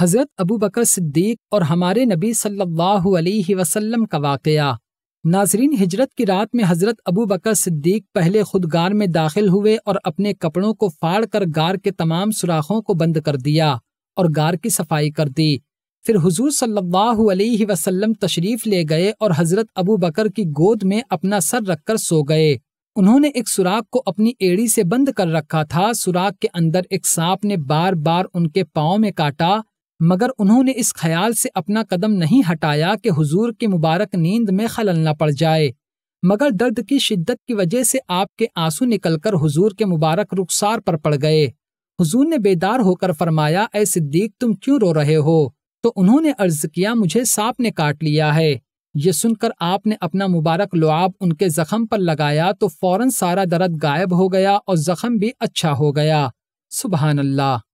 हज़रत अबू बकर सिद्दीक और हमारे नबी सल्लल्लाहु अलैहि वसल्लम का वाक़ नाजरीन हिजरत की रात में हज़रत अबू बकर सिद्दीक पहले खुद गार में दाखिल हुए और अपने कपड़ों को फाड़ कर गार के तमाम सुराखों को बंद कर दिया और गार की सफाई कर दी फिर हुजूर सल्लल्लाहु अलैहि वसल्लम तशरीफ ले गए और हजरत अबू बकर की गोद में अपना सर रखकर सो गए उन्होंने एक सुराख को अपनी एड़ी से बंद कर रखा था सुराख के अंदर एक सांप ने बार बार उनके पाँव में काटा मगर उन्होंने इस ख्याल से अपना कदम नहीं हटाया कि हुजूर की मुबारक नींद में खलल न पड़ जाए मगर दर्द की शिद्दत की वजह से आपके आंसू निकलकर हुजूर के मुबारक रुखसार पर पड़ गए हुजूर ने बेदार होकर फरमाया ए सिद्दीक तुम क्यों रो रहे हो तो उन्होंने अर्ज किया मुझे सांप ने काट लिया है ये सुनकर आपने अपना मुबारक लुआब उनके जख्म पर लगाया तो फौरन सारा दर्द गायब हो गया और जख्म भी अच्छा हो गया सुबहानल्ला